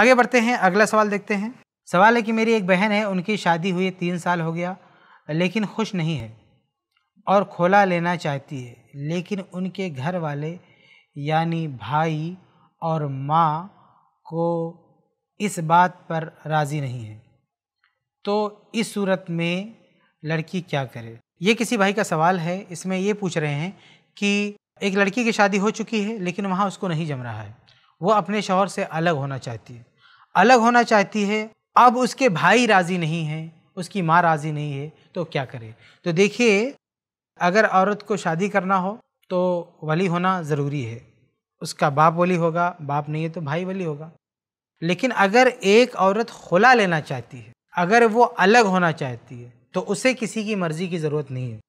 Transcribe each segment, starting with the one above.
आगे बढ़ते हैं अगला सवाल देखते हैं सवाल है कि मेरी एक बहन है उनकी शादी हुई तीन साल हो गया लेकिन खुश नहीं है और खोला लेना चाहती है लेकिन उनके घर वाले यानी भाई और माँ को इस बात पर राज़ी नहीं है तो इस सूरत में लड़की क्या करे ये किसी भाई का सवाल है इसमें ये पूछ रहे हैं कि एक लड़की की शादी हो चुकी है लेकिन वहाँ उसको नहीं जम रहा है वो अपने शोहर से अलग होना चाहती है अलग होना चाहती है अब उसके भाई राज़ी नहीं है उसकी माँ राज़ी नहीं है तो क्या करे तो देखिए अगर औरत को शादी करना हो तो वली होना ज़रूरी है उसका बाप वली होगा बाप नहीं है तो भाई वली होगा लेकिन अगर एक औरत खुला लेना चाहती है अगर वो अलग होना चाहती है तो उसे किसी की मर्ज़ी की ज़रूरत नहीं है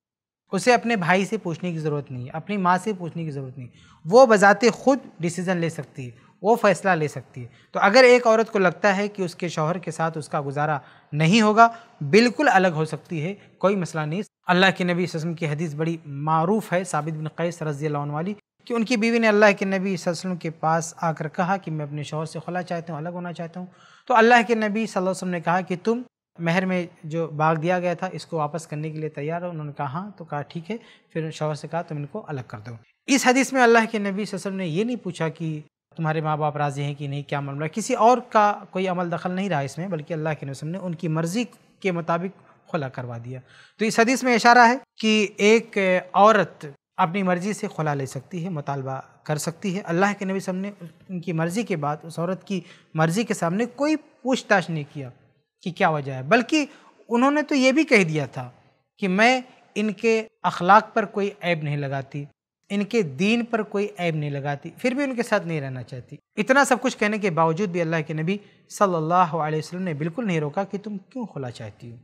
उसे अपने भाई से पूछने की ज़रूरत नहीं है अपनी माँ से पूछने की ज़रूरत नहीं वो बजाते खुद डिसीज़न ले सकती है वो फैसला ले सकती है तो अगर एक औरत को लगता है कि उसके शौहर के साथ उसका गुजारा नहीं होगा बिल्कुल अलग हो सकती है कोई मसला नहीं अल्लाह के नबी वसम की हदीस बड़ी मरूफ़ है साबित बिन कैस रजी वाली कि उनकी बीवी ने अल्लाह के नबी वसम के पास आकर कहा कि मैं अपने शौहर से खुला चाहता हूँ अलग होना चाहता हूँ तो अल्लाह के नबी वसम ने कहा कि तुम महर में जो बाग दिया गया था इसको वापस करने के लिए तैयार हो उन्होंने कहा हाँ तो कहा ठीक है फिर शौहर से कहा तुम इनको अलग कर दो इस हदीस में अल्लाह के नबी वसम ने यह नहीं पूछा कि तुम्हारे माँ बाप राज़ी हैं कि नहीं क्या मामला किसी और का कोई अमल दखल नहीं रहा इसमें बल्कि अल्लाह के नसम ने उनकी मर्ज़ी के मुताबिक खुला करवा दिया तो इस हदीस में इशारा है कि एक औरत अपनी मर्ज़ी से खुला ले सकती है मुतालबा कर सकती है अल्लाह के नबी सब ने उनकी मर्ज़ी के बाद उस औरत की मर्ज़ी के सामने कोई पूछताछ नहीं किया कि क्या वजह है बल्कि उन्होंने तो ये भी कह दिया था कि मैं इनके अखलाक पर कोई ऐब नहीं लगाती इनके दीन पर कोई ऐब नहीं लगाती फिर भी उनके साथ नहीं रहना चाहती इतना सब कुछ कहने के बावजूद भी अल्लाह के नबी सल्लल्लाहु अलैहि वसल्लम ने बिल्कुल नहीं रोका कि तुम क्यों खुला चाहती हो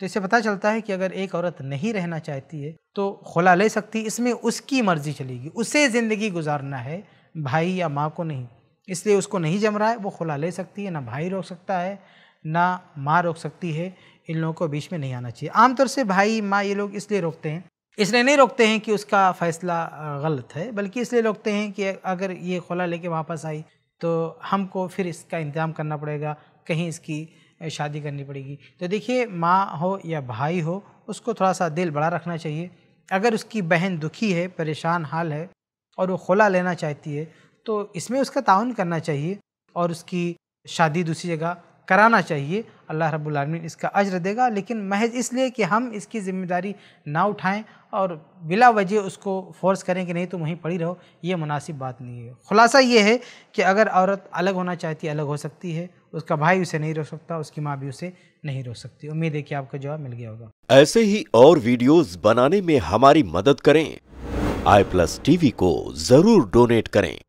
तो इससे पता चलता है कि अगर एक औरत नहीं रहना चाहती है तो खुला ले सकती इसमें उसकी मर्ज़ी चलेगी उसे ज़िंदगी गुजारना है भाई या माँ को नहीं इसलिए उसको नहीं जम रहा है वो खुला ले सकती है ना भाई रोक सकता है ना माँ रोक सकती है इन लोगों को बीच में नहीं आना चाहिए आमतौर से भाई माँ ये लोग इसलिए रोकते हैं इसलिए नहीं रोकते हैं कि उसका फ़ैसला गलत है बल्कि इसलिए रोकते हैं कि अगर ये खोला लेके वापस आई तो हमको फिर इसका इंतजाम करना पड़ेगा कहीं इसकी शादी करनी पड़ेगी तो देखिए माँ हो या भाई हो उसको थोड़ा सा दिल बड़ा रखना चाहिए अगर उसकी बहन दुखी है परेशान हाल है और वो खोला लेना चाहती है तो इसमें उसका ताउन करना चाहिए और उसकी शादी दूसरी जगह कराना चाहिए अल्लाह रब्बुल इसका अज्र देगा लेकिन महज इसलिए कि हम इसकी ज़िम्मेदारी ना उठाएं और बिला वजह उसको फोर्स करें कि नहीं तुम वहीं पड़ी रहो ये मुनासिब बात नहीं है ख़ुलासा ये है कि अगर औरत अलग होना चाहती अलग हो सकती है उसका भाई उसे नहीं रोक सकता उसकी माँ भी उसे नहीं रोक सकती उम्मीद है कि आपका जवाब मिल गया होगा ऐसे ही और वीडियोज़ बनाने में हमारी मदद करें आई प्लस टीवी को ज़रूर डोनेट करें